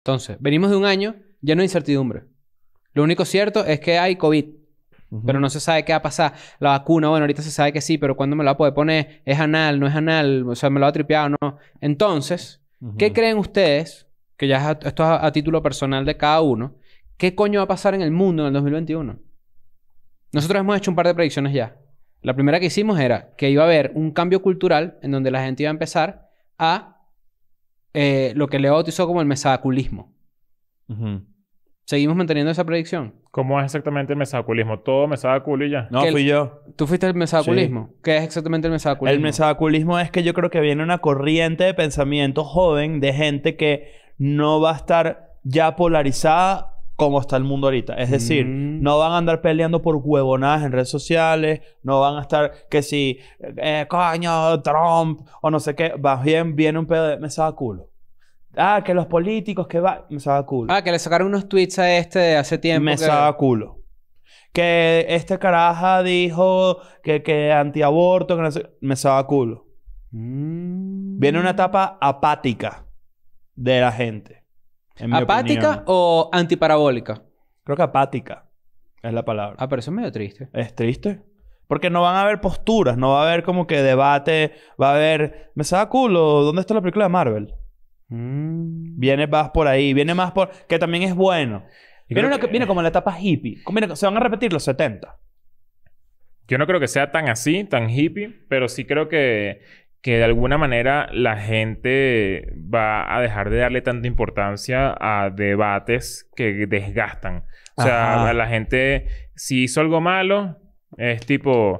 Entonces, venimos de un año lleno de incertidumbre. Lo único cierto es que hay COVID. Pero no se sabe qué va a pasar. La vacuna, bueno, ahorita se sabe que sí, pero ¿cuándo me la voy a poder poner? ¿Es anal? ¿No es anal? O sea, ¿me lo va a tripear o no? Entonces, ¿qué creen ustedes? Que ya esto es a, título personal de cada uno. ¿Qué coño va a pasar en el mundo en el 2021? Nosotros hemos hecho un par de predicciones ya. La primera que hicimos era que iba a haber un cambio cultural en donde la gente iba a empezar a eh, lo que Leo bautizó como el mesaculismo. ¿Seguimos manteniendo esa predicción? ¿Cómo es exactamente el mesaculismo? ¿Todo mesaculilla. y ya? No, fui yo. ¿Tú fuiste el mesaculismo? ¿Qué es exactamente el mesaculismo? El mesaculismo es que yo creo que viene una corriente de pensamiento joven de gente que no va a estar ya polarizada cómo está el mundo ahorita. Es decir, mm. no van a andar peleando por huevonadas en redes sociales, no van a estar que si, eh, coño, Trump, o no sé qué, va bien, viene un pedo de, me saca culo. Ah, que los políticos, que va, me saca culo. Ah, que le sacaron unos tweets a este de hace tiempo. Me que... culo. Que este caraja dijo que, que antiaborto, que no sé, me saca culo. Mm. Viene una etapa apática de la gente. ¿Apática o antiparabólica? Creo que apática es la palabra. Ah, pero eso es medio triste. Es triste. Porque no van a haber posturas, no va a haber como que debate, va a haber, me saca culo, ¿dónde está la película de Marvel? Mm. Viene más por ahí, viene más por, que también es bueno. Viene, como como la etapa hippie, se van a repetir los 70. Yo no creo que sea tan así, tan hippie, pero sí creo que que de alguna manera la gente va a dejar de darle tanta importancia a debates que desgastan. O sea, la gente, si hizo algo malo, es tipo,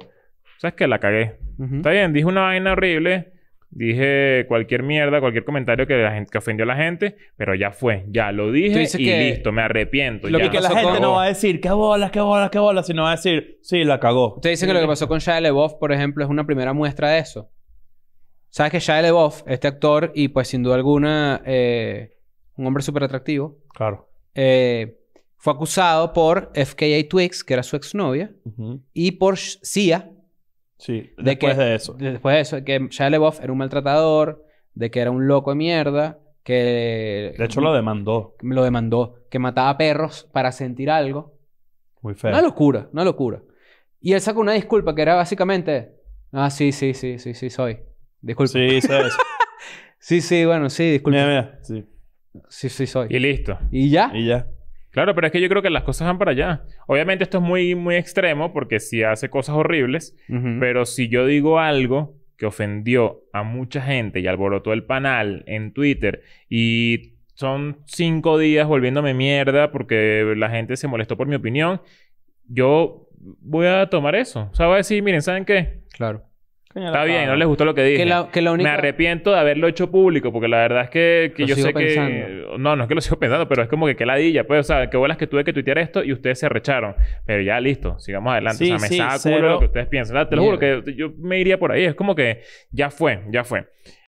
¿sabes qué? La cagué. Está bien, dije una vaina horrible, dije cualquier mierda, cualquier comentario que, ofendió a la gente, pero ya fue, ya lo dije y listo, me arrepiento. Lo que la gente no va a decir, qué bolas, qué bolas, qué bolas, sino va a decir, sí, la cagó. Usted dice que lo que pasó con Shia LeBoff, por ejemplo, es una primera muestra de eso. Sabes que Shia LaBeouf, este actor, y pues sin duda alguna, eh, un hombre súper atractivo. Claro. Eh, fue acusado por FKA Twix, que era su exnovia, y por Sia. Sí, después de eso. Después de eso, que Shia era un maltratador, de que era un loco de mierda, que... De hecho lo demandó. Lo demandó. Que mataba perros para sentir algo. Muy feo. Una locura, una locura. Y él sacó una disculpa que era básicamente... Ah, sí, sí, sí, sí, sí, soy disculpe Sí, sí, bueno, sí, disculpe. Mira, mira, sí. Sí, sí, soy. Y listo. ¿Y ya? Y ya. Claro, pero es que yo creo que las cosas van para allá. Obviamente esto es muy, muy extremo porque si sí hace cosas horribles, pero si yo digo algo que ofendió a mucha gente y alborotó el panal en Twitter y son cinco días volviéndome mierda porque la gente se molestó por mi opinión, yo voy a tomar eso. O sea, voy a decir, miren, ¿saben qué? Claro. Está bien, no les gustó lo que dije. Me arrepiento de haberlo hecho público, porque la verdad es que, que yo sé pensando. que. No, no es que lo sigo pensando, pero es como que qué ladilla. Pues, o sea, qué bolas que tuve que tuitear esto y ustedes se recharon. Pero ya listo, sigamos adelante. o sea, me sí, lo que ustedes piensan. Te lo juro que yo me iría por ahí. Es como que ya fue, ya fue.